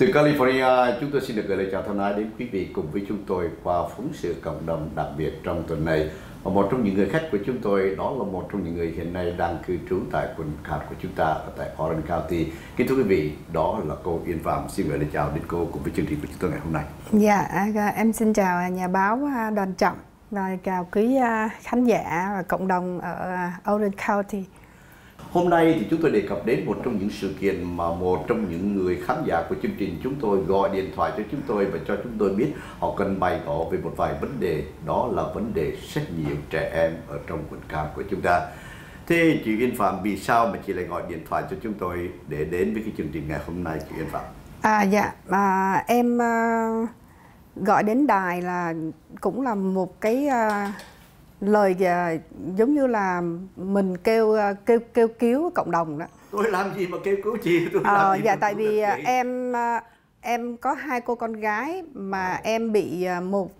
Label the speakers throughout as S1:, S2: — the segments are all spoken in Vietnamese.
S1: Từ California, chúng tôi xin được gửi lời chào thân ái đến quý vị cùng với chúng tôi qua phóng sự cộng đồng đặc biệt trong tuần này. Và một trong những người khách của chúng tôi đó là một trong những người hiện nay đang cư trú tại quận hạt của chúng ta ở tại Orange County. Kính thưa quý vị, đó là cô Yên Phạm. Xin gửi lời chào đến cô cùng với chương trình của chúng tôi ngày hôm nay.
S2: Dạ, yeah, à, dạ, em xin chào nhà báo à, Đoàn Trọng và chào quý à, khán giả và cộng đồng ở Orange County.
S1: Hôm nay thì chúng tôi đề cập đến một trong những sự kiện mà một trong những người khán giả của chương trình chúng tôi gọi điện thoại cho chúng tôi và cho chúng tôi biết họ cần bày tỏ về một vài vấn đề, đó là vấn đề xét nghiệm trẻ em ở trong quận cam của chúng ta. Thế chị Yên Phạm vì sao mà chị lại gọi điện thoại cho chúng tôi để đến với cái chương trình ngày hôm nay chị Yên Phạm?
S2: À dạ, à, em à, gọi đến đài là cũng là một cái à, lời và giống như là mình kêu à, kêu kêu cứu cộng đồng đó
S1: tôi làm gì mà kêu cứu chị tôi ờ, làm gì dạ tại vì à,
S2: em à, em có hai cô con gái mà à. em bị một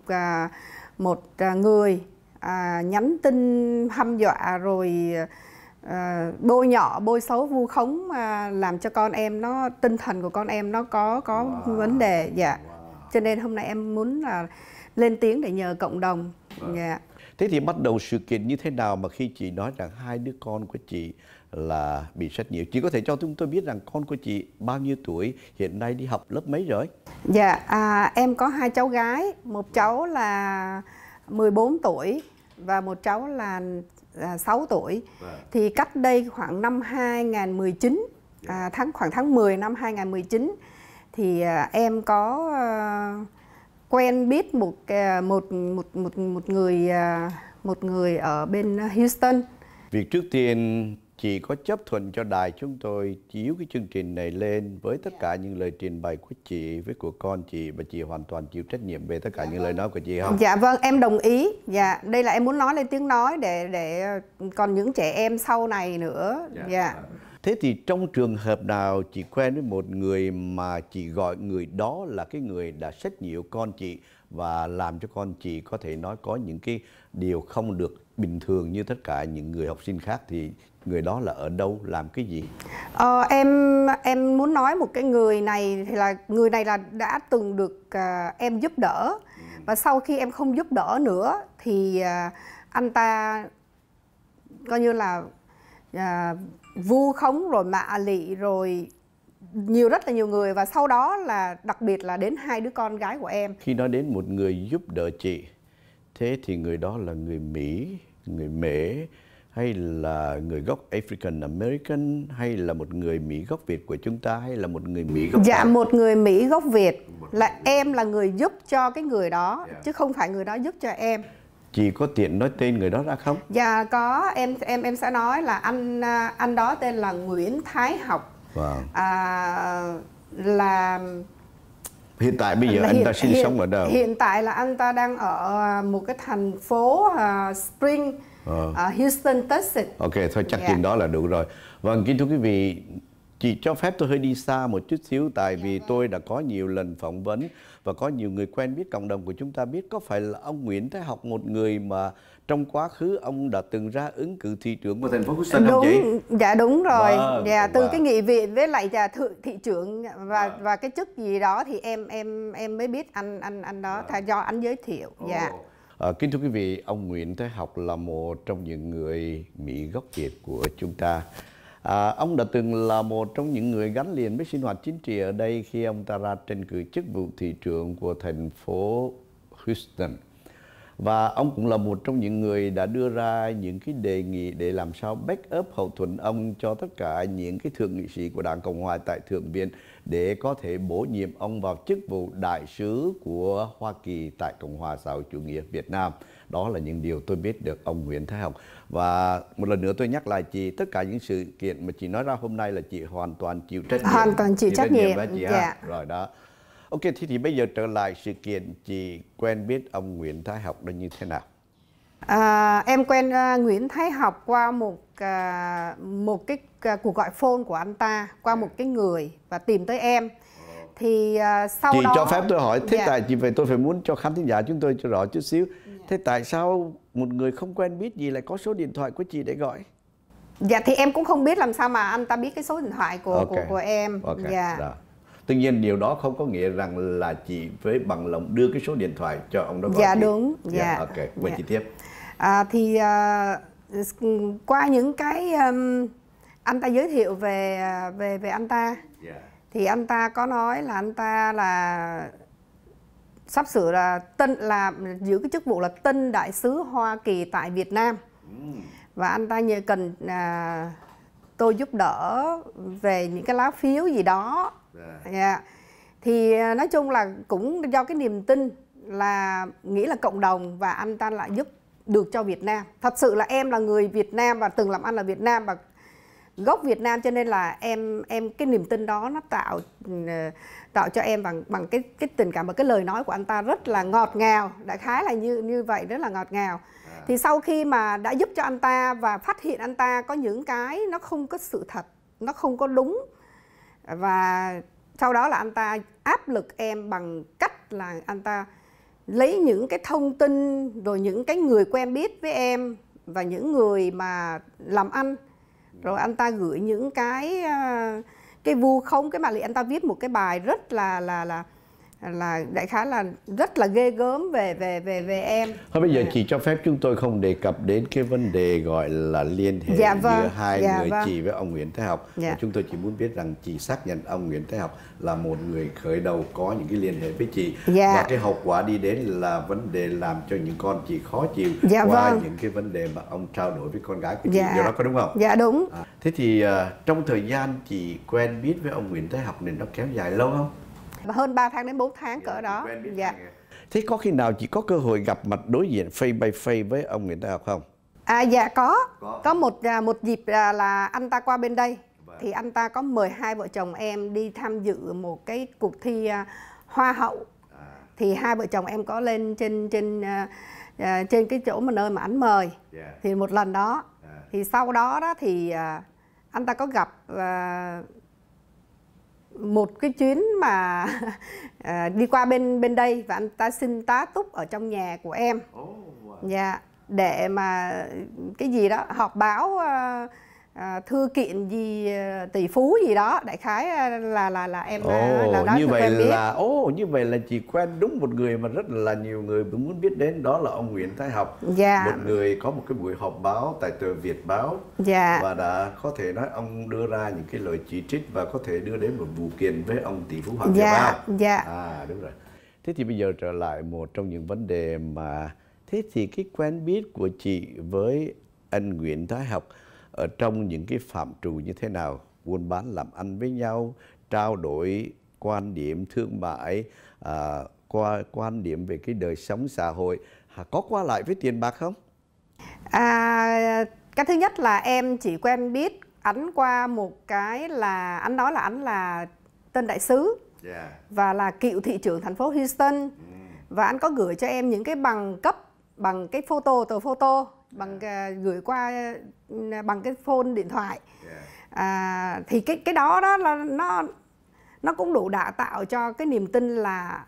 S2: một người à, nhắn tin hăm dọa rồi à, bôi nhọ bôi xấu vu khống à, làm cho con em nó tinh thần của con em nó có có wow. vấn đề dạ wow. cho nên hôm nay em muốn là lên tiếng để nhờ cộng đồng wow. Vâng. dạ
S1: Thế thì bắt đầu sự kiện như thế nào mà khi chị nói rằng hai đứa con của chị là bị sách nhiễu. Chị có thể cho chúng tôi biết rằng con của chị bao nhiêu tuổi, hiện nay đi học lớp mấy rồi?
S2: Dạ, à, em có hai cháu gái, một cháu là 14 tuổi và một cháu là 6 à, tuổi. À. Thì cách đây khoảng năm 2019, dạ. à, tháng khoảng tháng 10 năm 2019 thì à, em có à, quen biết một à, một một một một người à, một người ở bên Houston.
S1: Việc trước tiên chị có chấp thuận cho đài chúng tôi chiếu cái chương trình này lên với tất cả những lời trình bày của chị với của con chị và chị hoàn toàn chịu trách nhiệm về tất cả dạ những vâng. lời nói của chị không? Dạ
S2: vâng, em đồng ý. Dạ, đây là em muốn nói lên tiếng nói để để còn những trẻ em sau này nữa. Dạ. dạ
S1: thế thì trong trường hợp nào chị quen với một người mà chị gọi người đó là cái người đã sách nhiễu con chị và làm cho con chị có thể nói có những cái điều không được bình thường như tất cả những người học sinh khác thì người đó là ở đâu làm cái gì
S2: ờ, em em muốn nói một cái người này thì là người này là đã từng được uh, em giúp đỡ và sau khi em không giúp đỡ nữa thì uh, anh ta coi như là uh, vu khống rồi mạ lị rồi nhiều rất là nhiều người và sau đó là đặc biệt là đến hai đứa con gái của em
S1: khi nói đến một người giúp đỡ chị thế thì người đó là người mỹ người mễ hay là người gốc African American hay là một người Mỹ gốc Việt của chúng ta hay là một người Mỹ gốc Dạ Việt?
S2: một người Mỹ gốc Việt là em là người giúp cho cái người đó yeah. Dạ. chứ không phải người đó giúp cho em
S1: chị có tiện nói tên người đó ra không?
S2: Dạ có em em em sẽ nói là anh à, anh đó tên là Nguyễn Thái Học. Wow. Vâng. À, là
S1: hiện tại bây giờ anh hiện, ta sinh hiện, sống ở đâu? Hiện
S2: tại là anh ta đang ở à, một cái thành phố uh, Spring, uh. Uh, Houston, Texas. Ok,
S1: thôi chắc yeah. Dạ. tin đó là đủ rồi. Vâng, kính thưa quý vị, Chị cho phép tôi hơi đi xa một chút xíu tại vì tôi đã có nhiều lần phỏng vấn và có nhiều người quen biết cộng đồng của chúng ta biết có phải là ông Nguyễn Thái Học một người mà trong quá khứ ông đã từng ra ứng cử thị trưởng của thành phố Houston đúng, không chị?
S2: Dạ đúng rồi. Và, vâng, dạ vâng. từ và... cái nghị viện với lại dạ, thự, thị trưởng và và, vâng. và cái chức gì đó thì em em em mới biết anh anh anh đó và... do anh giới thiệu. Oh. Dạ.
S1: À, kính thưa quý vị, ông Nguyễn Thái Học là một trong những người Mỹ gốc Việt của chúng ta. À, ông đã từng là một trong những người gắn liền với sinh hoạt chính trị ở đây khi ông ta ra tranh cử chức vụ thị trưởng của thành phố Houston. Và ông cũng là một trong những người đã đưa ra những cái đề nghị để làm sao back up hậu thuẫn ông cho tất cả những cái thượng nghị sĩ của Đảng Cộng Hòa tại Thượng viện để có thể bổ nhiệm ông vào chức vụ đại sứ của Hoa Kỳ tại Cộng hòa xã hội chủ nghĩa Việt Nam. Đó là những điều tôi biết được ông Nguyễn Thái Học và một lần nữa tôi nhắc lại chị tất cả những sự kiện mà chị nói ra hôm nay là chị hoàn toàn chịu trách nhiệm hoàn toàn chịu, chịu trách, nhiệm, nhiệm chị dạ. ha rồi đó ok thì thì bây giờ trở lại sự kiện chị quen biết ông Nguyễn Thái Học là như thế nào
S2: À, em quen uh, Nguyễn Thái Học qua một uh, một cái uh, cuộc gọi phone của anh ta qua một cái người và tìm tới em thì uh, sau chị đó... cho phép tôi hỏi thế dạ. tại
S1: chị vậy tôi phải muốn cho khán thính giả chúng tôi cho rõ chút xíu dạ. thế tại sao một người không quen biết gì lại có số điện thoại của chị để gọi
S2: dạ thì em cũng không biết làm sao mà anh ta biết cái số điện thoại của okay. của, của em okay. dạ đó.
S1: tuy nhiên điều đó không có nghĩa rằng là chị với bằng lòng đưa cái số điện thoại cho ông đó gọi dạ chị. đúng dạ, dạ. ok mời dạ. chị tiếp
S2: à, thì à, qua những cái um, anh ta giới thiệu về à, về về anh ta yeah. Dạ. thì anh ta có nói là anh ta là sắp sửa là tân là giữ cái chức vụ là tân đại sứ Hoa Kỳ tại Việt Nam ừ. và anh ta nhờ cần à, tôi giúp đỡ về những cái lá phiếu gì đó yeah. Dạ. Dạ. thì à, nói chung là cũng do cái niềm tin là nghĩ là cộng đồng và anh ta lại giúp được cho Việt Nam thật sự là em là người Việt Nam và từng làm ăn ở Việt Nam và gốc Việt Nam cho nên là em em cái niềm tin đó nó tạo ừ, tạo cho em bằng bằng cái cái tình cảm và cái lời nói của anh ta rất là ngọt ngào đại khái là như như vậy rất là ngọt ngào à. thì sau khi mà đã giúp cho anh ta và phát hiện anh ta có những cái nó không có sự thật nó không có đúng và sau đó là anh ta áp lực em bằng cách là anh ta lấy những cái thông tin rồi những cái người quen biết với em và những người mà làm ăn rồi anh ta gửi những cái uh, cái vu không cái mà anh ta viết một cái bài rất là là là là đại khái là rất là ghê gớm về về về về em.
S1: Thôi bây giờ dạ. chị cho phép chúng tôi không đề cập đến cái vấn đề gọi là liên hệ dạ, vâng. giữa hai dạ, người vâng. chị với ông Nguyễn Thế Học. Dạ. chúng tôi chỉ muốn biết rằng chị xác nhận ông Nguyễn Thế Học là một người khởi đầu có những cái liên hệ với chị dạ. và cái hậu quả đi đến là vấn đề làm cho những con chị khó chịu dạ, qua vâng. những cái vấn đề mà ông trao đổi với con gái của chị. Dạ. Điều đó có đúng không? Dạ đúng. À, thế thì uh, trong thời gian chị quen biết với ông Nguyễn Thế Học này nó kéo dài lâu không?
S2: hơn 3 tháng đến 4 tháng cỡ dạ, đó dạ
S1: thế có khi nào chị có cơ hội gặp mặt đối diện face by face với ông người ta không
S2: à dạ có có, một à, một dịp là, là anh ta qua bên đây vâng. thì anh ta có mời hai vợ chồng em đi tham dự một cái cuộc thi à, hoa hậu à. thì hai vợ chồng em có lên trên trên trên cái chỗ mà nơi mà anh mời dạ. thì một lần đó thì sau đó đó thì anh ta có gặp uh, một cái chuyến mà à, đi qua bên bên đây và anh ta xin tá túc ở trong nhà của em. Dạ oh, wow. yeah, để mà cái gì đó họp báo uh, À, thư kiện gì à, tỷ phú gì đó đại khái à, là là là em oh, là đó như vậy biết. là
S1: ồ oh, như vậy là chị quen đúng một người mà rất là nhiều người muốn biết đến đó là ông Nguyễn Thái Học yeah. Dạ. một người có một cái buổi họp báo tại tờ Việt Báo yeah. Dạ. và đã có thể nói ông đưa ra những cái lời chỉ trích và có thể đưa đến một vụ kiện với ông tỷ phú Hoàng yeah. Gia
S2: dạ, Ba yeah. à
S1: đúng rồi thế thì bây giờ trở lại một trong những vấn đề mà thế thì cái quen biết của chị với anh Nguyễn Thái Học ở trong những cái phạm trù như thế nào buôn bán làm ăn với nhau trao đổi quan điểm thương mại à, qua quan điểm về cái đời sống xã hội à, có qua lại với tiền bạc không à,
S2: cái thứ nhất là em chỉ quen biết ảnh qua một cái là anh nói là ảnh là tên đại sứ yeah. Dạ. và là cựu thị trưởng thành phố Houston mm. và anh có gửi cho em những cái bằng cấp bằng cái photo tờ photo bằng uh, gửi qua uh, bằng cái phone điện thoại à, thì cái cái đó đó là nó nó cũng đủ đã tạo cho cái niềm tin là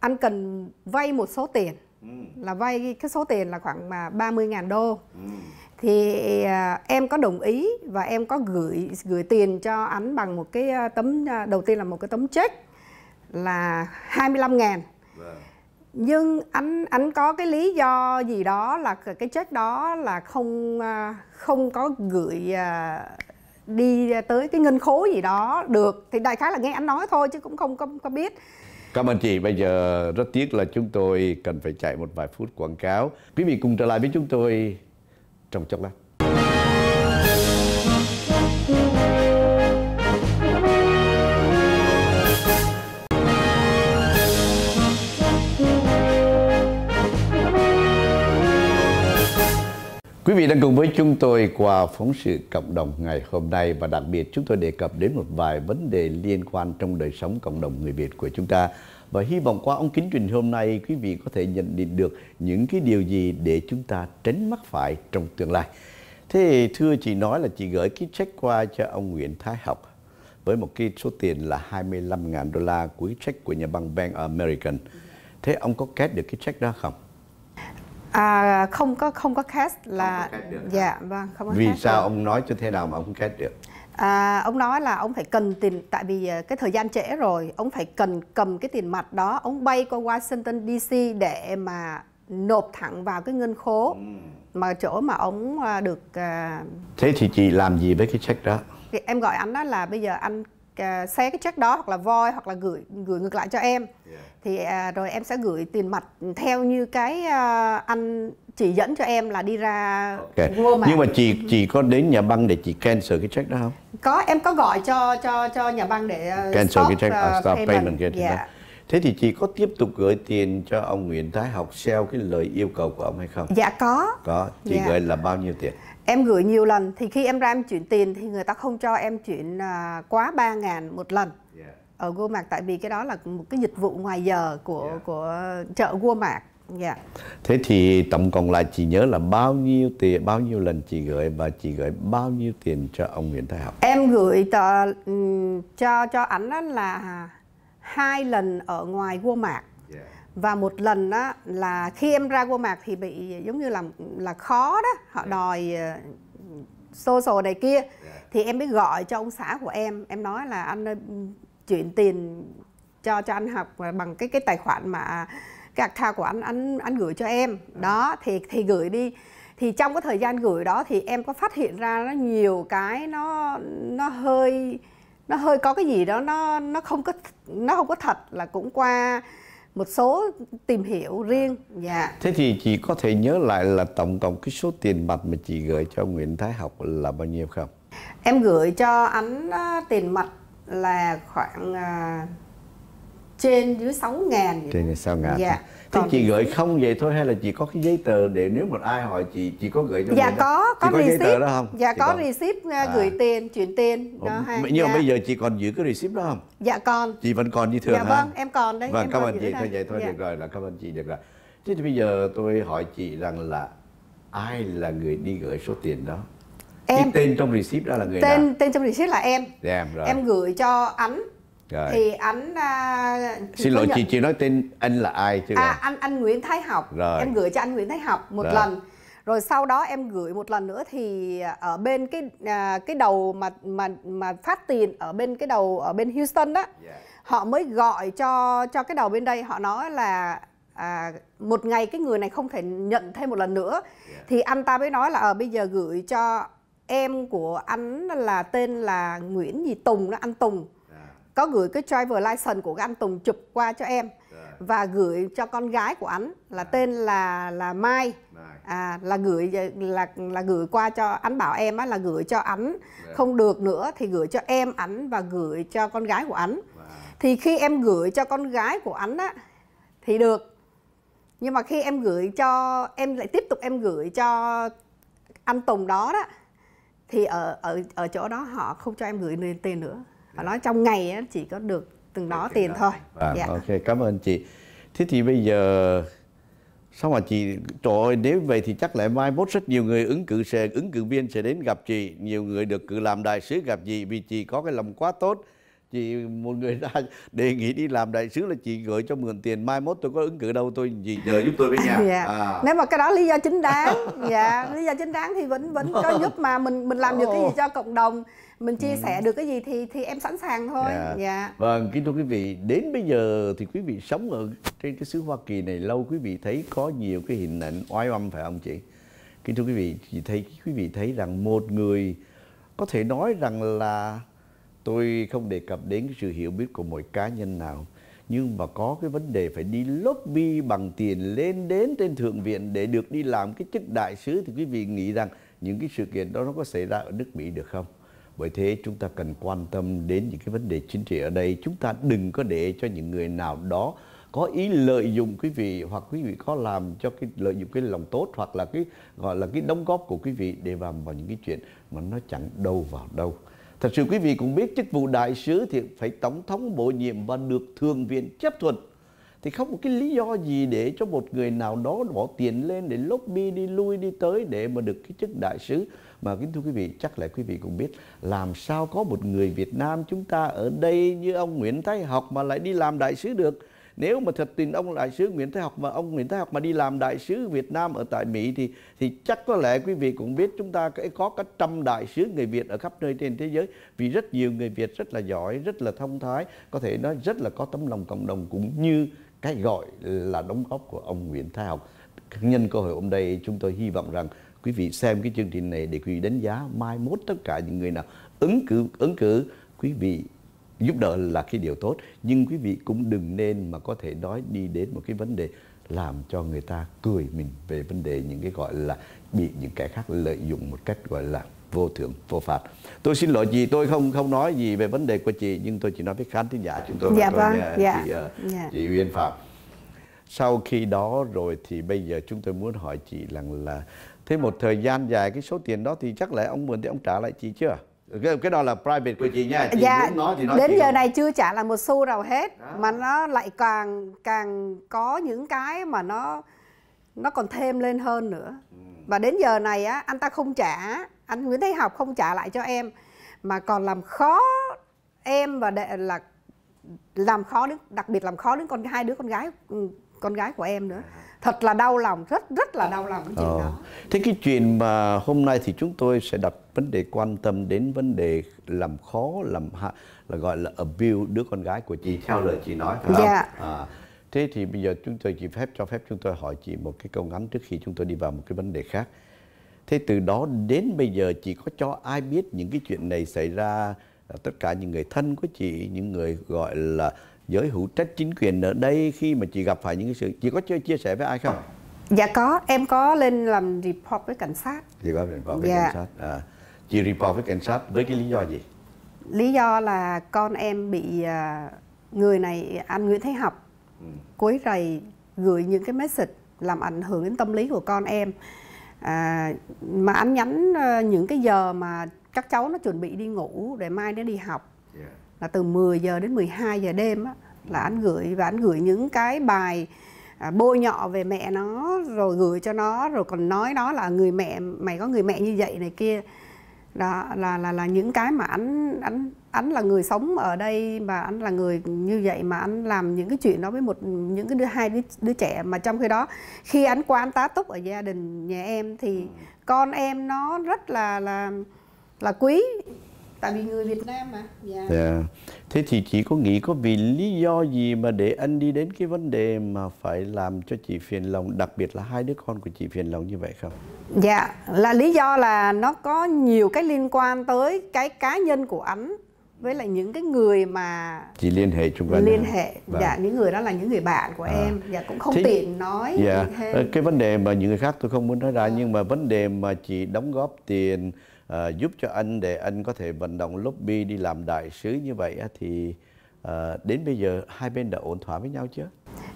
S2: anh cần vay một số tiền ừ. là vay cái số tiền là khoảng mà 30 ngàn đô ừ. thì à, em có đồng ý và em có gửi gửi tiền cho anh bằng một cái tấm đầu tiên là một cái tấm check là 25 ngàn vâng nhưng anh anh có cái lý do gì đó là cái chết đó là không à, không có gửi à, đi tới cái ngân khố gì đó được thì đại khái là nghe anh nói thôi chứ cũng không có, có biết
S1: Cảm ơn chị, bây giờ rất tiếc là chúng tôi cần phải chạy một vài phút quảng cáo. Quý vị cùng trở lại với chúng tôi trong chốc lát. Quý vị đang cùng với chúng tôi qua phóng sự cộng đồng ngày hôm nay và đặc biệt chúng tôi đề cập đến một vài vấn đề liên quan trong đời sống cộng đồng người Việt của chúng ta. Và hy vọng qua ông kính truyền hôm nay quý vị có thể nhận định được những cái điều gì để chúng ta tránh mắc phải trong tương lai. Thế thưa chị nói là chị gửi cái check qua cho ông Nguyễn Thái Học với một cái số tiền là 25.000 đô la của check của nhà băng Bank American. Thế ông có kết được cái check đó không?
S2: À, không có không có cast là không có được dạ vâng không có vì cast sao được.
S1: ông nói cho thế nào mà ông cast được
S2: à, ông nói là ông phải cần tiền tại vì ờ, cái thời gian trễ rồi ông phải cần cầm cái tiền mặt đó ông bay qua Washington DC để mà nộp thẳng vào cái ngân khố ừ. mà chỗ mà ông ờ, được uh...
S1: thế thì chị làm gì với cái check đó
S2: em gọi anh đó là bây giờ anh À, xé cái check đó hoặc là voi hoặc là gửi gửi ngược lại cho em yeah. thì uh, rồi em sẽ gửi tiền mặt theo như cái uh, anh chỉ dẫn cho em là đi ra okay. Walmart. nhưng mà chị chị
S1: có đến nhà băng để chị cancel cái check đó không
S2: có em có gọi cho cho cho nhà băng để cancel stop, cái check uh, stop payment, payment yeah. Đó.
S1: Thế thì chị có tiếp tục gửi tiền cho ông Nguyễn Thái Học theo cái lời yêu cầu của ông hay không? Dạ có. Có, chị dạ. gửi là bao nhiêu tiền?
S2: em gửi nhiều lần thì khi em ra em chuyển tiền thì người ta không cho em chuyển à, quá 3 ngàn một lần yeah. ở Walmart tại vì cái đó là một cái dịch vụ ngoài giờ của yeah. của chợ Walmart. Dạ. Yeah.
S1: Thế thì tổng cộng lại chị nhớ là bao nhiêu tiền bao nhiêu lần chị gửi và chị gửi bao nhiêu tiền cho ông Nguyễn Thái Học?
S2: Em gửi tờ, cho cho ảnh là hai lần ở ngoài Walmart và một lần đó là khi em ra qua mạc thì bị giống như là là khó đó họ ừ. đòi xô ờ, xồ này kia dạ. thì em mới gọi cho ông xã của em em nói là anh ơi, chuyển tiền cho cho anh học bằng cái cái tài khoản mà cái account của anh anh anh gửi cho em dạ. đó thì thì gửi đi thì trong cái thời gian gửi đó thì em có phát hiện ra nó nhiều cái nó nó hơi nó hơi có cái gì đó nó nó không có nó không có thật là cũng qua một số tìm hiểu riêng dạ
S1: thế thì chị có thể nhớ lại là tổng cộng cái số tiền mặt mà chị gửi cho Nguyễn Thái học là bao nhiêu không
S2: em gửi cho anh tiền mặt là khoảng uh, trên dưới 6 ngàn trên
S1: dưới 6 ngàn dạ. Thế còn... chị gửi không vậy thôi hay là chị có cái giấy tờ để nếu mà ai hỏi chị chị có gửi cho dạ mình có đó. có, có receipt giấy tờ đó không dạ chị có còn...
S2: receipt ờ, à. gửi tiền chuyển tiền đó, hay... nhưng dạ. mà bây
S1: giờ chị còn giữ cái receipt đó không dạ còn chị vẫn còn như thường dạ vâng ha? em còn đấy vâng em cảm ơn chị thôi vậy thôi dạ. được rồi là cảm ơn chị được rồi thế thì bây giờ tôi hỏi chị rằng là ai là người đi gửi số tiền đó em cái tên trong receipt đó là người tên
S2: nào? tên trong receipt là em yeah,
S1: dạ, rồi. em
S2: gửi cho ánh rồi. thì ảnh uh, xin lỗi nhận... chị chị
S1: nói tên anh là ai chứ à
S2: anh anh Nguyễn Thái Học rồi. em gửi cho anh Nguyễn Thái Học một rồi. lần rồi sau đó em gửi một lần nữa thì ở bên cái à, cái đầu mà mà mà phát tiền ở bên cái đầu ở bên Houston đó yeah. Dạ. họ mới gọi cho cho cái đầu bên đây họ nói là à, một ngày cái người này không thể nhận thêm một lần nữa yeah. Dạ. thì anh ta mới nói là à, bây giờ gửi cho em của anh là tên là Nguyễn gì Tùng đó anh Tùng có gửi cái driver license của anh Tùng chụp qua cho em dạ. và gửi cho con gái của anh là dạ. tên là là Mai à, là gửi là là gửi qua cho anh bảo em á là gửi cho anh dạ. không được nữa thì gửi cho em ảnh và gửi cho con gái của anh thì khi em gửi cho con gái của anh á thì được nhưng mà khi em gửi cho em lại tiếp tục em gửi cho anh Tùng đó đó thì ở ở ở chỗ đó họ không cho em gửi tiền nữa phải nói trong ngày chỉ có được từng đó tiền đó. thôi à, dạ.
S1: ok cảm ơn chị thế thì bây giờ sao mà chị trời ơi nếu vậy thì chắc lại mai mốt rất nhiều người ứng cử sẽ ứng cử viên sẽ đến gặp chị nhiều người được cử làm đại sứ gặp chị vì chị có cái lòng quá tốt chị một người ra đề nghị đi làm đại sứ là chị gửi cho mượn tiền mai mốt tôi có ứng cử đâu tôi gì nhờ giúp tôi với nha dạ. à. nếu mà
S2: cái đó lý do chính đáng dạ lý do chính đáng thì vẫn vẫn vâng. có giúp mà mình mình làm được cái gì cho cộng đồng mình chia ừ. sẻ được cái gì thì thì em sẵn sàng thôi dạ yeah. Dạ.
S1: vâng kính thưa quý vị đến bây giờ thì quý vị sống ở trên cái xứ hoa kỳ này lâu quý vị thấy có nhiều cái hình ảnh oai oăm phải không chị kính thưa quý vị chị thấy quý vị thấy rằng một người có thể nói rằng là tôi không đề cập đến cái sự hiểu biết của mỗi cá nhân nào nhưng mà có cái vấn đề phải đi lobby bằng tiền lên đến trên thượng viện để được đi làm cái chức đại sứ thì quý vị nghĩ rằng những cái sự kiện đó nó có xảy ra ở nước Mỹ được không? Bởi thế chúng ta cần quan tâm đến những cái vấn đề chính trị ở đây. Chúng ta đừng có để cho những người nào đó có ý lợi dụng quý vị hoặc quý vị có làm cho cái lợi dụng cái lòng tốt hoặc là cái gọi là cái đóng góp của quý vị để vào vào những cái chuyện mà nó chẳng đâu vào đâu. Thật sự quý vị cũng biết chức vụ đại sứ thì phải tổng thống bổ nhiệm và được thường viện chấp thuận thì không một cái lý do gì để cho một người nào đó bỏ tiền lên để lobby đi lui đi tới để mà được cái chức đại sứ mà kính thưa quý vị chắc là quý vị cũng biết làm sao có một người Việt Nam chúng ta ở đây như ông Nguyễn Thái Học mà lại đi làm đại sứ được nếu mà thật tình ông đại sứ Nguyễn Thái Học mà ông Nguyễn Thái Học mà đi làm đại sứ Việt Nam ở tại Mỹ thì thì chắc có lẽ quý vị cũng biết chúng ta có cả trăm đại sứ người Việt ở khắp nơi trên thế giới vì rất nhiều người Việt rất là giỏi, rất là thông thái, có thể nói rất là có tấm lòng cộng đồng cũng như cái gọi là đóng góp của ông Nguyễn Thái Học. Nhân cơ hội hôm nay chúng tôi hy vọng rằng quý vị xem cái chương trình này để quý vị đánh giá mai mốt tất cả những người nào ứng cử ứng cử quý vị giúp đỡ là cái điều tốt nhưng quý vị cũng đừng nên mà có thể nói đi đến một cái vấn đề làm cho người ta cười mình về vấn đề những cái gọi là bị những kẻ khác lợi dụng một cách gọi là vô thượng vô phạt tôi xin lỗi chị tôi không không nói gì về vấn đề của chị nhưng tôi chỉ nói với khán thính giả chúng tôi dạ vâng nha dạ. chị, uh, dạ. chị Uyên Phạm sau khi đó rồi thì bây giờ chúng tôi muốn hỏi chị rằng là thế một thời gian dài cái số tiền đó thì chắc là ông mượn thì ông trả lại chị chưa cái, cái đó là private của chị nha chị dạ, muốn nói thì nói đến chị giờ không? này
S2: chưa trả là một xu nào hết đó. mà nó lại càng càng có những cái mà nó nó còn thêm lên hơn nữa ừ. và đến giờ này á anh ta không trả anh Nguyễn Thế Học không trả lại cho em mà còn làm khó em và đệ là làm khó đến đặc biệt làm khó đến con hai đứa con gái ừ, con gái của em nữa à. thật là đau lòng rất rất là đau lòng cái
S1: chuyện ờ. đó thế cái chuyện mà hôm nay thì chúng tôi sẽ đặt vấn đề quan tâm đến vấn đề làm khó làm hạ là gọi là abuse đứa con gái của chị theo lời chị nói phải dạ. không yeah. à, thế thì bây giờ chúng tôi chỉ phép cho phép chúng tôi hỏi chị một cái câu ngắn trước khi chúng tôi đi vào một cái vấn đề khác Thế từ đó đến bây giờ chị có cho ai biết những cái chuyện này xảy ra à, tất cả những người thân của chị, những người gọi là giới hữu trách chính quyền ở đây khi mà chị gặp phải những cái sự chị có chưa chia sẻ với ai không?
S2: Dạ có, em có lên làm report với cảnh sát.
S1: Chị có report với dạ. cảnh sát. À, chị report với cảnh sát với cái lý do gì?
S2: Lý do là con em bị à, người này anh Nguyễn Thế Học cuối ừ. rầy gửi những cái message làm ảnh hưởng đến tâm lý của con em à, mà anh nhắn ờ, những cái giờ mà các cháu nó chuẩn bị đi ngủ để mai nó đi học yeah. là từ 10 giờ đến 12 giờ đêm á, là anh gửi và anh gửi những cái bài à, bôi nhọ về mẹ nó rồi gửi cho nó rồi còn nói nó là người mẹ mày có người mẹ như vậy này kia đó là là là những cái mà anh anh anh là người sống ở đây mà anh là người như vậy mà anh làm những cái chuyện đó với một những cái đứa hai đứa, đứa trẻ mà trong khi đó khi anh quan tá túc ở gia đình nhà em thì ừ. con em nó rất là là là quý tại vì người Việt Nam mà dạ.
S1: dạ thế thì chị có nghĩ có vì lý do gì mà để anh đi đến cái vấn đề mà phải làm cho chị phiền lòng đặc biệt là hai đứa con của chị phiền lòng như vậy không
S2: dạ là lý do là nó có nhiều cái liên quan tới cái cá nhân của anh với lại những cái người mà
S1: chị liên hệ chung quanh liên hệ vâng. dạ
S2: những người đó là những người bạn của à. em dạ cũng không Thế, tiện nói dạ. thêm. Ờ, cái
S1: vấn đề mà những người khác tôi không muốn nói ra à. nhưng mà vấn đề mà chị đóng góp tiền à, giúp cho anh để anh có thể vận động lobby đi làm đại sứ như vậy thì à, đến bây giờ hai bên đã ổn thỏa với nhau chưa?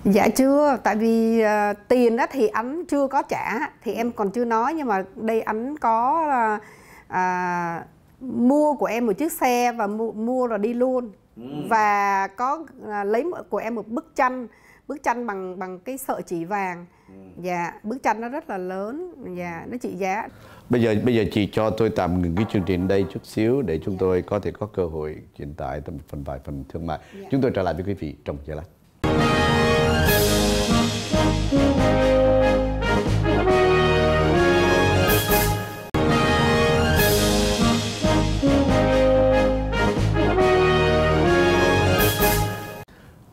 S2: Dạ chưa, tại vì uh, tiền đó thì anh chưa có trả thì em còn chưa nói nhưng mà đây anh có uh, à, mua của em một chiếc xe và mua, mua rồi đi luôn ừ. và có à, lấy của em một bức tranh bức tranh bằng bằng cái sợi chỉ vàng và ừ. yeah, dạ, bức tranh nó rất là lớn và dạ, yeah, nó trị giá
S1: bây giờ bây giờ chị cho tôi tạm ngừng cái chương trình đây chút xíu để chúng dạ. tôi có thể có cơ hội hiện tại tầm phần vài phần thương mại dạ. chúng tôi trở lại với quý vị trong giây lát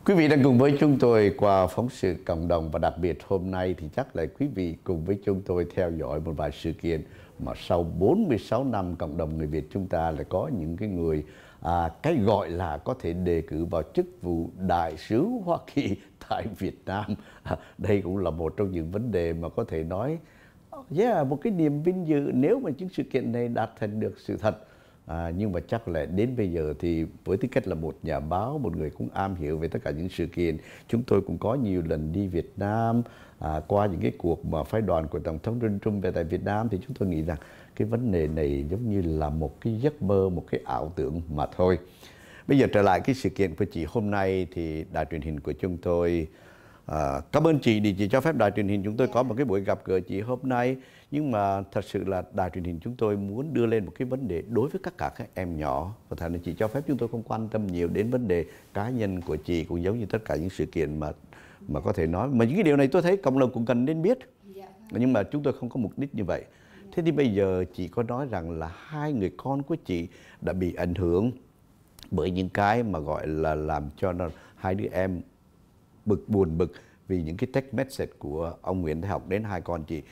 S1: Quý vị đang cùng với chúng tôi qua phóng sự cộng đồng và đặc biệt hôm nay thì chắc là quý vị cùng với chúng tôi theo dõi một vài sự kiện mà sau 46 năm cộng đồng người Việt chúng ta lại có những cái người à, cái gọi là có thể đề cử vào chức vụ đại sứ Hoa Kỳ tại Việt Nam. À, đây cũng là một trong những vấn đề mà có thể nói yeah, một cái niềm vinh dự nếu mà những sự kiện này đạt thành được sự thật À, nhưng mà chắc là đến bây giờ thì với tư cách là một nhà báo, một người cũng am hiểu về tất cả những sự kiện, chúng tôi cũng có nhiều lần đi Việt Nam à, qua những cái cuộc mà phái đoàn của tổng thống Donald Trump về tại Việt Nam thì chúng tôi nghĩ rằng cái vấn đề này giống như là một cái giấc mơ, một cái ảo tưởng mà thôi. Bây giờ trở lại cái sự kiện của chị hôm nay thì đài truyền hình của chúng tôi À, cảm ơn chị thì chị cho phép đài truyền hình chúng tôi có một cái buổi gặp gỡ chị hôm nay nhưng mà thật sự là đài truyền hình chúng tôi muốn đưa lên một cái vấn đề đối với các cả các em nhỏ và thành là chị cho phép chúng tôi không quan tâm nhiều đến vấn đề cá nhân của chị cũng giống như tất cả những sự kiện mà mà có thể nói mà những cái điều này tôi thấy cộng đồng cũng cần nên biết nhưng mà chúng tôi không có mục đích như vậy thế thì bây giờ chị có nói rằng là hai người con của chị đã bị ảnh hưởng bởi những cái mà gọi là làm cho nó, hai đứa em bực buồn bực vì những cái text message của ông Nguyễn Thái Học đến hai con chị.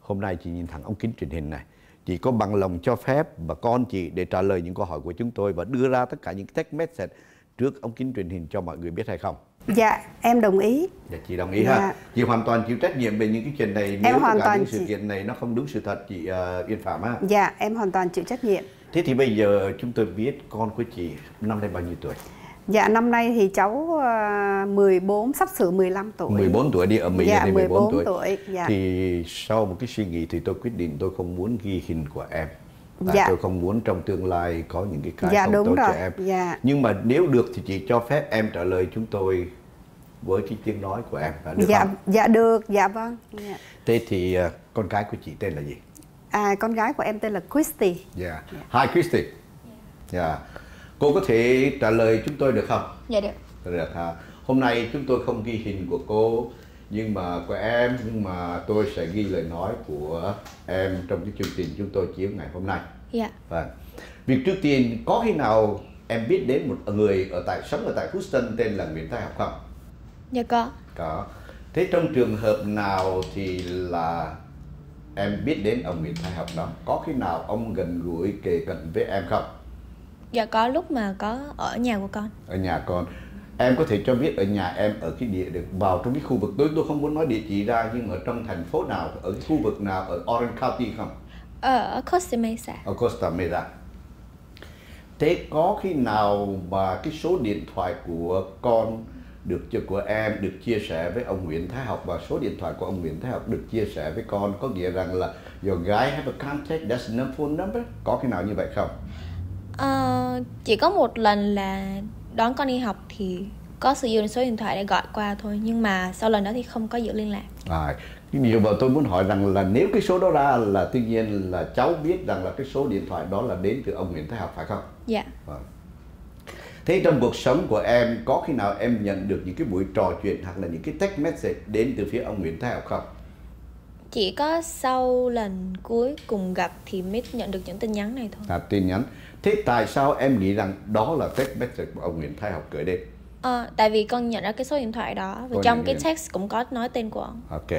S1: Hôm nay chị nhìn thẳng ông kính truyền hình này. Chị có bằng lòng cho phép và con chị để trả lời những câu hỏi của chúng tôi và đưa ra tất cả những text message trước ống kính truyền hình cho mọi người biết hay không?
S2: Dạ, em đồng ý.
S1: Dạ, chị đồng ý dạ. ha. Chị hoàn toàn chịu trách nhiệm về những cái chuyện này. Nếu em hoàn toàn những sự chị... kiện này nó không đúng sự thật, chị uh, Yên Phạm ha.
S2: Dạ, em hoàn toàn chịu trách nhiệm.
S1: Thế thì bây giờ chúng tôi biết con của chị năm nay bao nhiêu tuổi?
S2: Dạ năm nay thì cháu 14 ờ, sắp sửa 15 tuổi. 14 tuổi đi ở Mỹ dạ, thì 14, 14 tuổi. tuổi. Dạ.
S1: Thì sau một cái suy nghĩ thì tôi quyết định tôi không muốn ghi hình của em. Và dạ. tôi không muốn trong tương lai có những cái cái dạ, không đúng tốt rồi. cho em. Dạ. Nhưng mà nếu được thì chị cho phép em trả lời chúng tôi với cái tiếng nói của em được dạ, không?
S2: Dạ được, dạ vâng. Dạ.
S1: Thế thì ờ, con gái của chị tên là gì?
S2: À con gái của em tên là Christy.
S1: Dạ. Yeah. Dạ. Hi Christy. Dạ. Yeah. Dạ. Cô có thể trả lời chúng tôi được không? Dạ được. Dạ được ha. Hôm nay chúng tôi không ghi hình của cô nhưng mà của em nhưng mà tôi sẽ ghi lời nói của em trong cái chương trình chúng tôi chiếu ngày hôm nay. Dạ. Vâng. Việc trước tiên có khi nào em biết đến một người ở tại sống ở tại Houston tên là Nguyễn Thái Học không? Dạ có. Có. Thế trong trường hợp nào thì là em biết đến ông Nguyễn Thái Học đó? Có khi nào ông gần gũi kề cận với em không?
S3: dạ có lúc mà có ở nhà của con
S1: ở nhà con em có thể cho biết ở nhà em ở cái địa được vào trong cái khu vực tôi tôi không muốn nói địa chỉ ra nhưng ở trong thành phố nào ở cái khu vực nào ở Orange County không
S3: ờ, ở Costa Mesa
S1: ở Costa Mesa thế có khi nào mà cái số điện thoại của con được cho của em được chia sẻ với ông Nguyễn Thái Học và số điện thoại của ông Nguyễn Thái Học được chia sẻ với con có nghĩa rằng là your guy have a contact that's number phone number có khi nào như vậy không
S3: à, chỉ có một lần là đón con đi học thì có sử dụng số điện thoại để gọi qua thôi nhưng mà sau lần đó thì không có giữ liên lạc
S1: à, nhiều vợ tôi muốn hỏi rằng là nếu cái số đó ra là tuy nhiên là cháu biết rằng là cái số điện thoại đó là đến từ ông Nguyễn Thái Học phải không? Dạ. À. Thế trong cuộc sống của em có khi nào em nhận được những cái buổi trò chuyện hoặc là những cái text message đến từ phía ông Nguyễn Thái Học không?
S3: Chỉ có sau lần cuối cùng gặp thì mới nhận được những tin nhắn này thôi.
S1: À, tin nhắn thế tại sao em nghĩ rằng đó là text message của ông Nguyễn Thái Học gửi đến?
S3: à, tại vì con nhận ra cái số điện thoại đó và con trong cái nhận... text cũng có nói tên của ông
S1: ok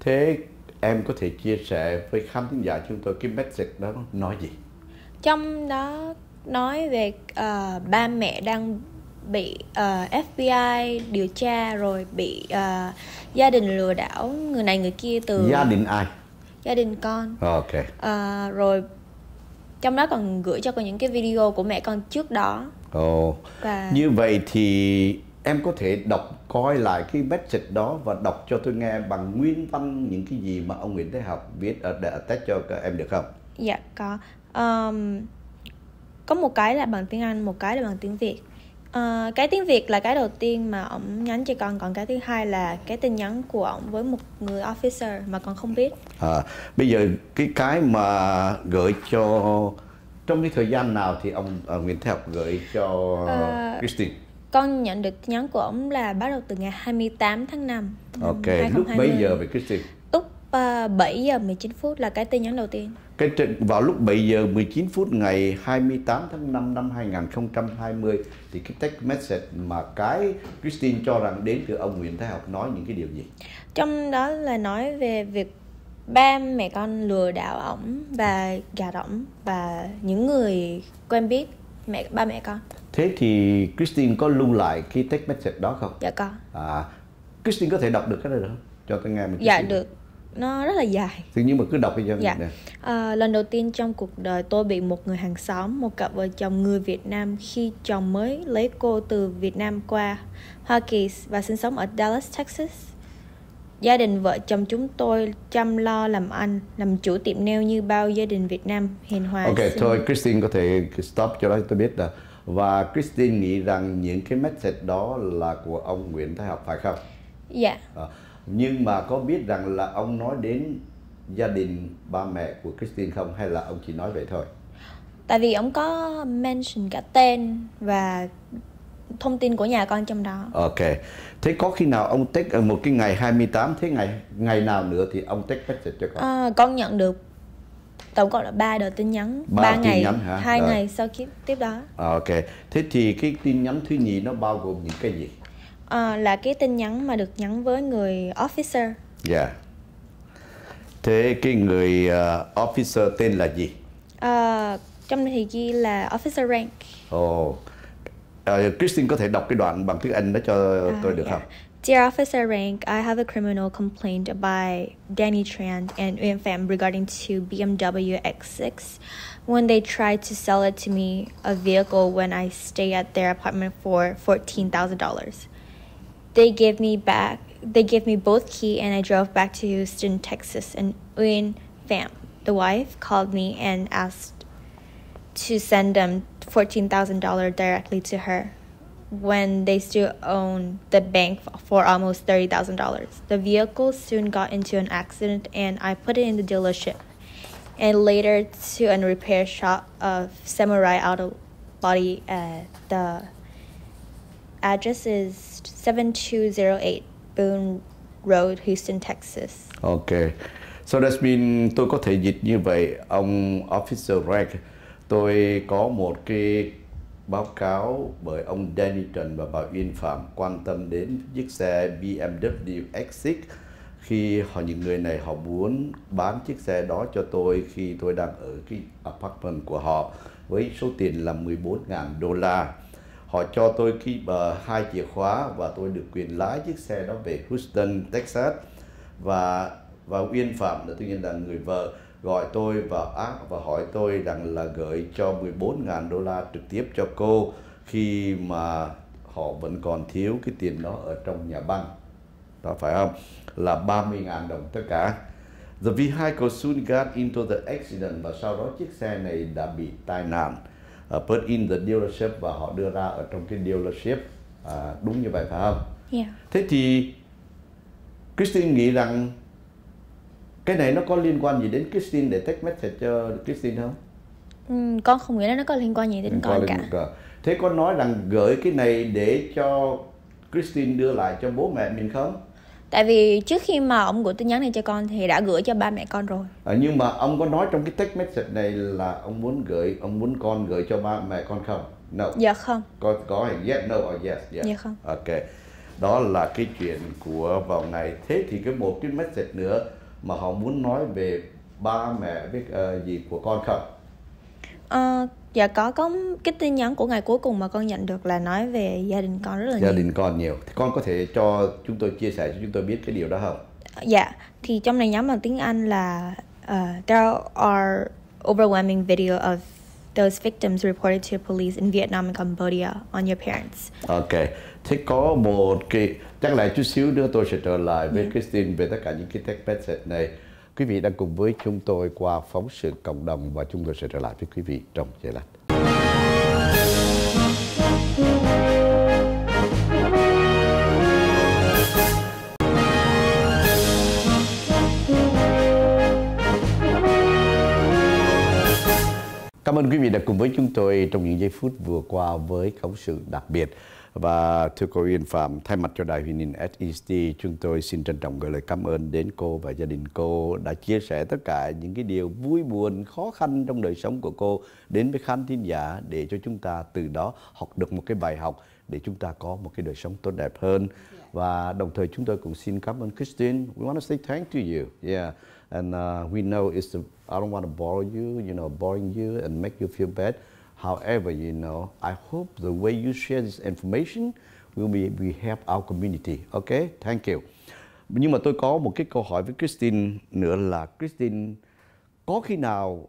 S1: thế em có thể chia sẻ với khán thính giả chúng tôi cái message đó nói gì
S3: trong đó nói về uh, ba mẹ đang bị uh, ờ, FBI điều tra rồi bị uh, gia đình lừa đảo người này người kia từ gia đình ai gia đình con ok uh, rồi trong đó còn gửi cho con những cái video của mẹ con trước đó ồ và...
S1: như vậy thì em có thể đọc coi lại cái message đó và đọc cho tôi nghe bằng nguyên văn những cái gì mà ông Nguyễn Thế Học viết ở để test cho các em được không?
S3: Dạ có. Um, có một cái là bằng tiếng Anh, một cái là bằng tiếng Việt à, cái tiếng việt là cái đầu tiên mà ổng nhắn cho con còn cái thứ hai là cái tin nhắn của ổng với một người officer mà con không biết
S1: à, bây giờ cái cái mà gửi cho trong cái thời gian nào thì ông uh, Nguyễn Thế Học gửi cho à, Christine
S3: con nhận được tin nhắn của ổng là bắt đầu từ ngày 28 tháng 5 năm
S1: Ok, 2020. lúc bấy giờ về Christine
S3: uh, 7 à, giờ 19 phút là cái tin nhắn đầu tiên.
S1: Cái vào lúc 7 giờ 19 phút ngày 28 tháng 5 năm 2020 thì cái text message mà cái Christine cho rằng đến từ ông Nguyễn Thái Học nói những cái điều gì?
S3: Trong đó là nói về việc ba mẹ con lừa đảo ổng và gạt ổng và những người quen biết mẹ ba mẹ con.
S1: Thế thì Christine có lưu lại cái text message đó không? Dạ có. À, Christine có thể đọc được cái này được không? Cho tôi nghe một chút. Dạ được
S3: nó rất là dài
S1: thì nhưng mà cứ đọc cho dạ. Nè.
S3: à, lần đầu tiên trong cuộc đời tôi bị một người hàng xóm một cặp vợ chồng người Việt Nam khi chồng mới lấy cô từ Việt Nam qua Hoa Kỳ và sinh sống ở Dallas Texas gia đình vợ chồng chúng tôi chăm lo làm ăn làm chủ tiệm nail như bao gia đình Việt Nam hiền hòa ok xin... thôi Christine
S1: có thể stop cho đó tôi biết là và Christine nghĩ rằng những cái message đó là của ông Nguyễn Thái Học phải không? Dạ. Yeah. Ờ, à, nhưng mà có biết rằng là ông nói đến gia đình ba mẹ của Christine không hay là ông chỉ nói vậy thôi
S3: tại vì ông có mention cả tên và thông tin của nhà con trong đó
S1: ok thế có khi nào ông text ờ, một cái ngày 28 thế ngày ngày nào nữa thì ông text message cho con à,
S3: con nhận được tổng cộng là ba đợt tin nhắn ba ngày nhắn hả? hai Đó. ngày sau khi tiếp đó
S1: ok thế thì cái tin nhắn thứ nhì nó bao gồm những cái gì
S3: à, là cái tin nhắn mà được nhắn với người officer
S1: dạ yeah. thế cái người uh, officer tên là gì
S3: à, trong này thì ghi là officer rank
S1: oh. uh, Christine có thể đọc cái đoạn bằng tiếng Anh đó cho uh, tôi được yeah. Dạ. không
S3: Dear Officer Rank, I have a criminal complaint by Danny Tran and Nguyen regarding to BMW X6 when they tried to sell it to me, a vehicle, when I stay at their apartment for fourteen thousand dollars. they gave me back they gave me both key and I drove back to Houston, Texas and Nguyen Pham, the wife, called me and asked to send them fourteen thousand dollar directly to her when they still own the bank for almost thirty thousand dollars. The vehicle soon got into an accident and I put it in the dealership and later to a repair shop of Samurai Auto Body at uh, the address is West, 7208 Boone Road, Houston, Texas.
S1: Okay. So that means tôi có thể dịch như vậy, ông Officer Rank, tôi có một cái báo cáo bởi ông Danny Trần và bà Uyên Phạm quan tâm đến chiếc xe BMW X6 khi họ những người này họ muốn bán chiếc xe đó cho tôi khi tôi đang ở cái apartment của họ với số tiền là 14.000 đô la họ cho tôi cái uh, hai chìa khóa và tôi được quyền lái chiếc xe đó về Houston Texas và và Uyên Phạm là tự nhiên là người vợ gọi tôi và ác và hỏi tôi rằng là gửi cho 14.000 đô la trực tiếp cho cô khi mà họ vẫn còn thiếu cái tiền đó ở trong nhà băng đó phải không là 30.000 đồng tất cả The vehicle soon got into the accident và sau đó chiếc xe này đã bị tai nạn uh, put in the dealership và họ đưa ra ở trong cái dealership uh, đúng như vậy phải không? Yeah. Thế thì Christine nghĩ rằng cái này nó có liên quan gì đến Christine để text message cho Christine không?
S3: Ừ, con không nghĩ là nó có liên quan gì đến con cả.
S1: cả. Thế con nói rằng gửi cái này để cho Christine đưa lại cho bố mẹ mình không?
S3: tại vì trước khi mà ông gửi tin nhắn này cho con thì đã gửi cho ba mẹ con rồi
S1: à, nhưng mà ông có nói trong cái text message này là ông muốn gửi ông muốn con gửi cho ba mẹ con không no dạ không có có hay yes no or yes yes dạ. dạ không ok đó là cái chuyện của vào ngày thế thì cái một cái message nữa mà họ muốn nói về ba mẹ biết uh, ờ, gì của con không
S3: uh, dạ có có cái tin nhắn của ngày cuối cùng mà con nhận được là nói về gia đình con rất là gia nhiều. đình
S1: con nhiều thì con có thể cho chúng tôi chia sẻ cho chúng tôi biết cái điều đó không
S3: dạ thì trong này nhắn bằng tiếng anh là uh, there are overwhelming video of those victims reported to police in Vietnam and Cambodia on your parents.
S1: Ok, thế có một cái chắc lại chút xíu nữa tôi sẽ trở lại với yeah. Dạ. Christine về tất cả những cái tech message này. Quý vị đang cùng với chúng tôi qua phóng sự cộng đồng và chúng tôi sẽ trở lại với quý vị trong giây lát. Cảm ơn quý vị đã cùng với chúng tôi trong những giây phút vừa qua với phóng sự đặc biệt. Và thưa cô Yên Phạm, thay mặt cho Đài Huyền Ninh SEC, chúng tôi xin trân trọng gửi lời cảm ơn đến cô và gia đình cô đã chia sẻ tất cả những cái điều vui buồn, khó khăn trong đời sống của cô đến với khán thính giả để cho chúng ta từ đó học được một cái bài học để chúng ta có một cái đời sống tốt đẹp hơn. Và đồng thời chúng tôi cũng xin cảm ơn Christine. We want to say thank to you. Yeah. And uh, we know it's the, I don't want to bore you, you know, boring you and make you feel bad. However, you know, I hope the way you share this information will be we help our community. Okay, thank you. Nhưng mà tôi có một cái câu hỏi với Christine nữa là Christine có khi nào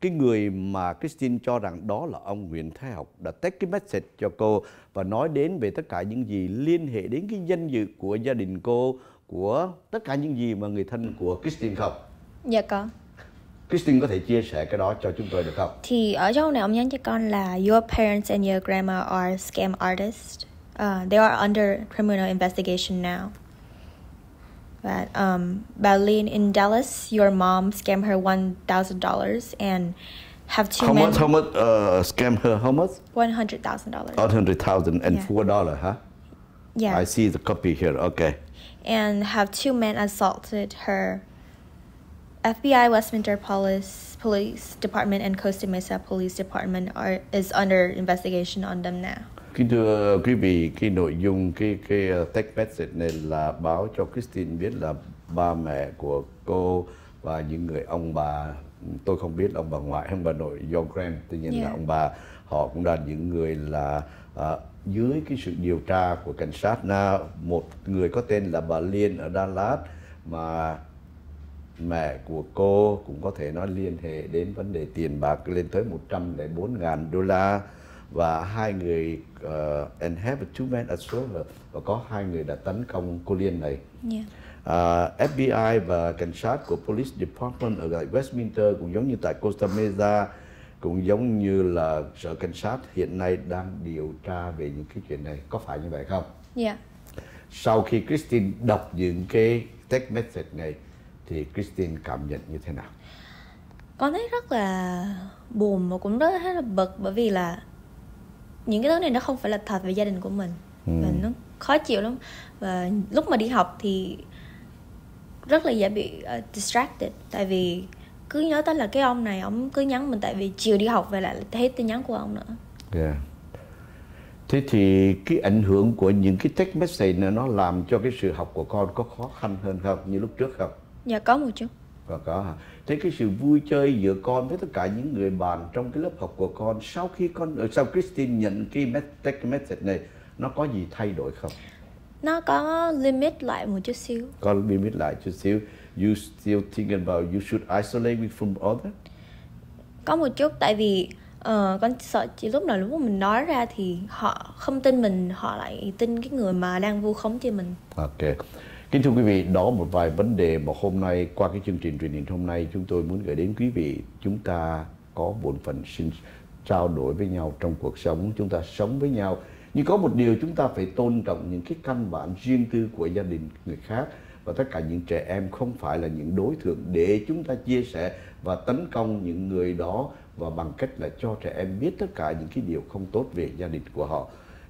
S1: cái người mà Christine cho rằng đó là ông Nguyễn Thái Học đã text cái message cho cô và nói đến về tất cả những gì liên hệ đến cái danh dự của gia đình cô, của tất cả những gì mà người thân của Christine không? Dạ có. Christine có thể chia sẻ cái đó cho chúng tôi được không?
S3: Thì ở chỗ này ông nhắn cho con là your parents and your grandma are scam artists. Uh, they are under criminal investigation now. But um, Baleen in Dallas, your mom scammed her one thousand dollars and have two how men. Much, how much?
S1: Uh, scam her? How much?
S3: One hundred thousand dollars.
S1: One hundred thousand and yeah. four dollar, huh? Yeah. I see the copy here. Okay.
S3: And have two men assaulted her FBI Westminster Police, Police Department and Costa Mesa Police Department are, is under investigation on them now.
S1: Kính thưa quý vị, cái nội dung cái cái ờ, text message này là báo cho Christine biết là ba mẹ của cô và những người ông bà tôi không biết ông bà ngoại hay bà nội John Graham tuy nhiên yeah. là ông bà họ cũng là những người là uh, dưới cái sự điều tra của cảnh sát na một người có tên là bà Liên ở Dallas mà mẹ của cô cũng có thể nói liên hệ đến vấn đề tiền bạc lên tới 104.000 đô la và hai người uh, and have a two man assault và có hai người đã tấn công cô Liên này. Yeah. Dạ. Uh, à, FBI và cảnh sát của Police Department ở tại Westminster cũng giống như tại Costa Mesa cũng giống như là sở cảnh sát hiện nay đang điều tra về những cái chuyện này có phải như vậy không? Yeah. Dạ. Sau khi Christine đọc những cái text message này thì Christine cảm nhận như thế nào?
S3: Con thấy rất là buồn và cũng rất là bực bởi vì là những cái thứ này nó không phải là thật về gia đình của mình ừ. và nó khó chịu lắm và lúc mà đi học thì rất là dễ bị uh, distracted tại vì cứ nhớ tới là cái ông này ông cứ nhắn mình tại vì chiều đi học về lại thấy tin nhắn của ông nữa.
S1: Yeah. Thế thì cái ảnh hưởng của những cái text message này nó làm cho cái sự học của con có khó khăn hơn không như lúc trước không? Dạ có một chút Và có hả? Thế cái sự vui chơi giữa con với tất cả những người bạn trong cái lớp học của con sau khi con ờ, sau Christine nhận cái method, method này nó có gì thay đổi không?
S3: Nó có limit lại một chút xíu.
S1: Có limit lại chút xíu. You still think about you should isolate me from other?
S3: Có một chút tại vì uh, con sợ chỉ lúc nào lúc mà mình nói ra thì họ không tin mình họ lại tin cái người mà đang vu khống cho mình
S1: ok Kính thưa quý vị, đó một vài vấn đề mà hôm nay qua cái chương trình truyền hình hôm nay chúng tôi muốn gửi đến quý vị. Chúng ta có bổn phận xin trao đổi với nhau trong cuộc sống, chúng ta sống với nhau. Nhưng có một điều chúng ta phải tôn trọng những cái căn bản riêng tư của gia đình người khác và tất cả những trẻ em không phải là những đối tượng để chúng ta chia sẻ và tấn công những người đó và bằng cách là cho trẻ em biết tất cả những cái điều không tốt về gia đình của họ.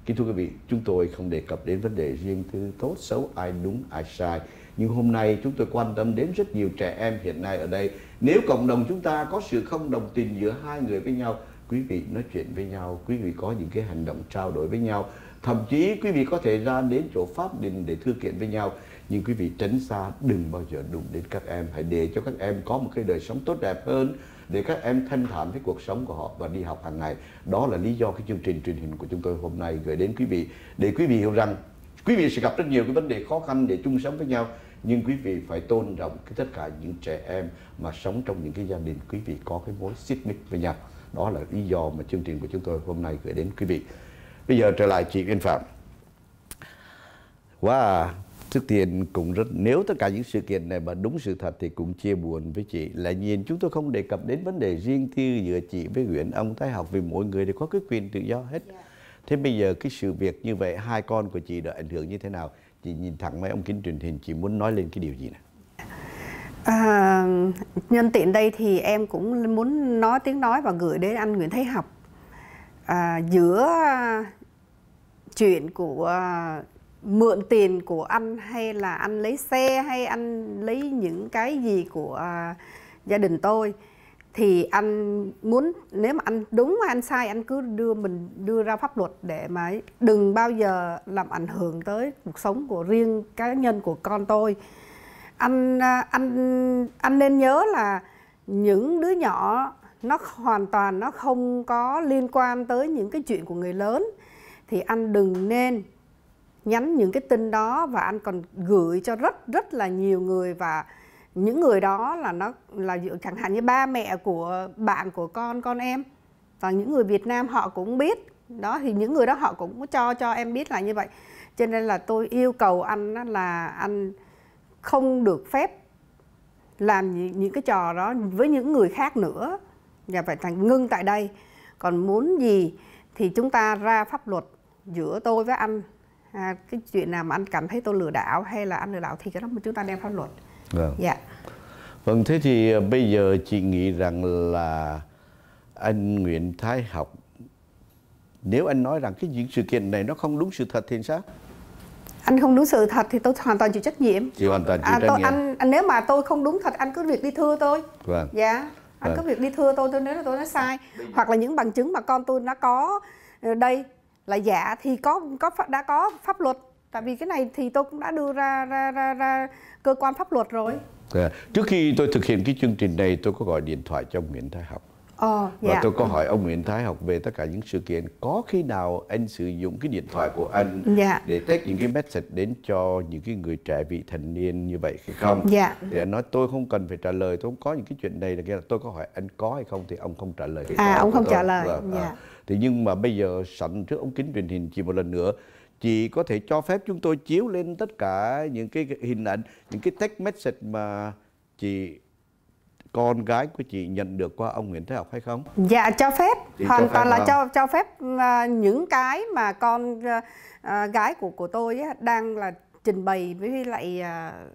S1: Kính thưa quý vị, chúng tôi không đề cập đến vấn đề riêng tư tốt xấu ai đúng ai sai. Nhưng hôm nay chúng tôi quan tâm đến rất nhiều trẻ em hiện nay ở đây. Nếu cộng đồng chúng ta có sự không đồng tình giữa hai người với nhau, quý vị nói chuyện với nhau, quý vị có những cái hành động trao đổi với nhau. Thậm chí quý vị có thể ra đến chỗ pháp đình để thư kiện với nhau. Nhưng quý vị tránh xa đừng bao giờ đụng đến các em. Hãy để cho các em có một cái đời sống tốt đẹp hơn để các em thanh thản với cuộc sống của họ và đi học hàng ngày đó là lý do cái chương trình truyền hình của chúng tôi hôm nay gửi đến quý vị để quý vị hiểu rằng quý vị sẽ gặp rất nhiều cái vấn đề khó khăn để chung sống với nhau nhưng quý vị phải tôn trọng cái tất cả những trẻ em mà sống trong những cái gia đình quý vị có cái mối xích mích với nhau đó là lý do mà chương trình của chúng tôi hôm nay gửi đến quý vị bây giờ trở lại chị Yên Phạm wow Trước tiên cũng rất nếu tất cả những sự kiện này mà đúng sự thật thì cũng chia buồn với chị. Lại nhìn chúng tôi không đề cập đến vấn đề riêng tư giữa chị với Nguyễn ông Thái Học vì mỗi người đều có cái quyền tự do hết. Dạ. Thế bây giờ cái sự việc như vậy hai con của chị đã ảnh hưởng như thế nào? Chị nhìn thẳng mấy ông kính truyền hình chị muốn nói lên cái điều gì nào?
S2: À, nhân tiện đây thì em cũng muốn nói tiếng nói và gửi đến anh Nguyễn Thái Học à, giữa chuyện của mượn tiền của anh hay là anh lấy xe hay anh lấy những cái gì của à, gia đình tôi thì anh muốn nếu mà anh đúng anh sai anh cứ đưa mình đưa ra pháp luật để mà đừng bao giờ làm ảnh hưởng tới cuộc sống của riêng cá nhân của con tôi anh à, anh anh nên nhớ là những đứa nhỏ nó hoàn toàn nó không có liên quan tới những cái chuyện của người lớn thì anh đừng nên nhắn những cái tin đó và anh còn gửi cho rất rất là nhiều người và những người đó là nó là chẳng hạn như ba mẹ của bạn của con con em và những người Việt Nam họ cũng biết đó thì những người đó họ cũng cho cho em biết là như vậy cho nên là tôi yêu cầu anh là anh không được phép làm những cái trò đó với những người khác nữa và phải thành ngưng tại đây còn muốn gì thì chúng ta ra pháp luật giữa tôi với anh à, cái chuyện nào mà anh cảm thấy tôi lừa đảo hay là anh lừa đảo thì cái đó mà chúng ta đem pháp luật vâng dạ
S1: vâng thế thì à, bây giờ chị nghĩ rằng là anh Nguyễn Thái học nếu anh nói rằng cái những sự kiện này nó không đúng sự thật thì sao
S2: anh không đúng sự thật thì tôi hoàn toàn chịu trách nhiệm chịu
S1: hoàn toàn chịu à, trách tôi, nhiệm
S2: anh, nếu mà tôi không đúng thật anh cứ việc đi thưa tôi vâng dạ anh vâng. cứ việc đi thưa tôi tôi nếu là tôi nói sai hoặc là những bằng chứng mà con tôi nó có ờ, đây là giả thì có có đã có pháp luật tại vì cái này thì tôi cũng đã đưa ra ra ra, ra cơ quan pháp luật rồi
S1: à, trước khi tôi thực hiện cái chương trình này tôi có gọi điện thoại cho ông Nguyễn Thái Học Oh, ờ, yeah. Dạ. Và tôi có hỏi ông Nguyễn Thái học về tất cả những sự kiện có khi nào anh sử dụng cái điện thoại của anh dạ. để text những cái message đến cho những cái người trẻ vị thành niên như vậy hay không? Yeah. Dạ. Để anh nói tôi không cần phải trả lời, tôi không có những cái chuyện này là tôi có hỏi anh có hay không thì ông không trả lời. À ông không tôi. trả lời. Vâng, vâng. dạ. à thì nhưng mà bây giờ sẵn trước ống kính truyền hình chị một lần nữa chị có thể cho phép chúng tôi chiếu lên tất cả những cái hình ảnh những cái text message mà chị con gái của chị nhận được qua ông Nguyễn Thế Học hay không?
S2: Dạ cho phép,
S1: chị hoàn cho toàn phép là cho
S2: cho phép uh, những cái mà con uh, gái của của tôi á, đang là trình bày với lại uh,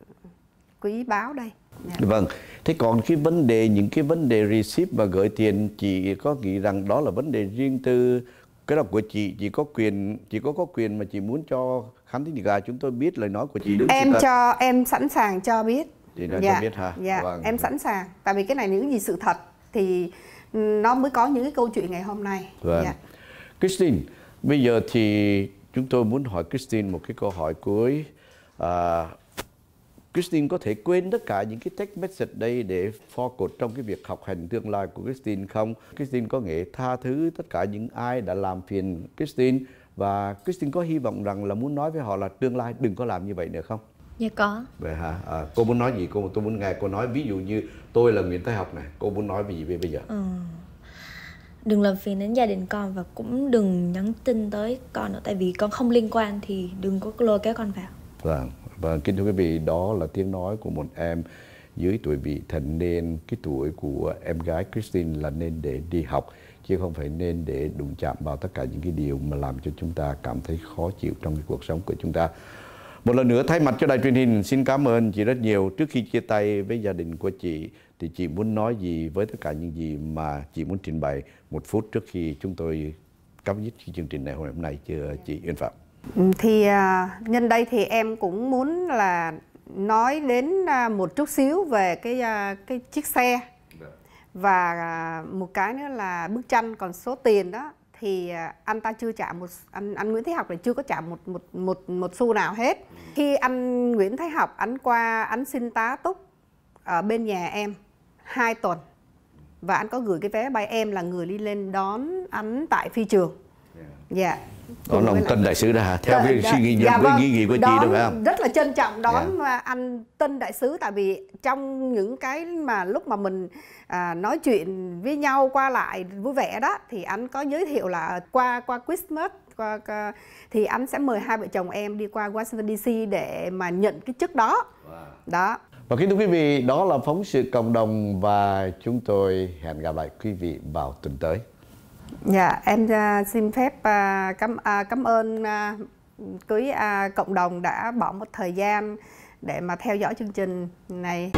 S2: quý báo đây.
S1: Yeah. Dạ. Vâng. Thế còn cái vấn đề những cái vấn đề receive và gửi tiền chị có nghĩ rằng đó là vấn đề riêng tư cái đó của chị chị có quyền chị có có quyền mà chị muốn cho khán thính giả chúng tôi biết lời nói của chị đúng em
S2: cho em sẵn sàng cho biết
S1: chị đã dạ, cho biết hả dạ vâng. em
S2: sẵn sàng tại vì cái này những gì sự thật thì nó mới có những cái câu chuyện ngày hôm nay
S1: vâng. dạ. Christine bây giờ thì chúng tôi muốn hỏi Christine một cái câu hỏi cuối à, Christine có thể quên tất cả những cái text message đây để pho cột trong cái việc học hành tương lai của Christine không? Christine có nghĩa tha thứ tất cả những ai đã làm phiền Christine và Christine có hy vọng rằng là muốn nói với họ là tương lai đừng có làm như vậy nữa không? Dạ có. Vậy hả? À, cô muốn nói gì? Cô tôi muốn nghe cô nói ví dụ như tôi là Nguyễn Thái Học này, cô muốn nói về gì bây giờ?
S3: Ừ. Đừng làm phiền đến gia đình con và cũng đừng nhắn tin tới con nữa tại vì con không liên quan thì đừng có lôi kéo con vào.
S1: Vâng và vâng, kính thưa quý vị, đó là tiếng nói của một em dưới tuổi vị thành nên cái tuổi của em gái Christine là nên để đi học, chứ không phải nên để đụng chạm vào tất cả những cái điều mà làm cho chúng ta cảm thấy khó chịu trong cái cuộc sống của chúng ta. Một lần nữa thay mặt cho đài truyền hình xin cảm ơn chị rất nhiều. Trước khi chia tay với gia đình của chị thì chị muốn nói gì với tất cả những gì mà chị muốn trình bày một phút trước khi chúng tôi cắm dứt chương trình này hôm nay chưa chị Yên Phạm?
S2: Ừ, thì à, nhân đây thì em cũng muốn là nói đến à, một chút xíu về cái à, cái chiếc xe dạ. và một cái nữa là bức tranh còn số tiền đó thì anh ta chưa trả một anh anh Nguyễn Thế Học là chưa có trả một một một một xu nào hết. Ừ. Khi anh Nguyễn Thế Học anh qua anh xin tá túc ở bên nhà em hai tuần và anh có gửi cái vé bay em là người đi lên đón anh tại phi trường Dạ. dạ
S1: còn ông tân đại sứ đã theo dạ, cái dạ. suy nghĩ dạ, vâng, nghĩ của chị đó phải không rất
S2: là trân trọng đón dạ. À, anh tân đại sứ tại vì trong những cái mà lúc mà mình à, nói chuyện với nhau qua lại vui vẻ đó thì anh có giới thiệu là qua qua Christmas qua, qua thì anh sẽ mời hai vợ chồng em đi qua Washington DC để mà nhận cái chức đó đó
S1: và kính thưa quý vị đó là phóng sự cộng đồng và chúng tôi hẹn gặp lại quý vị vào tuần tới
S2: Dạ, em à, xin phép à, cảm à, cảm ơn quý cộng đồng đã bỏ một thời gian để mà theo dõi chương trình này.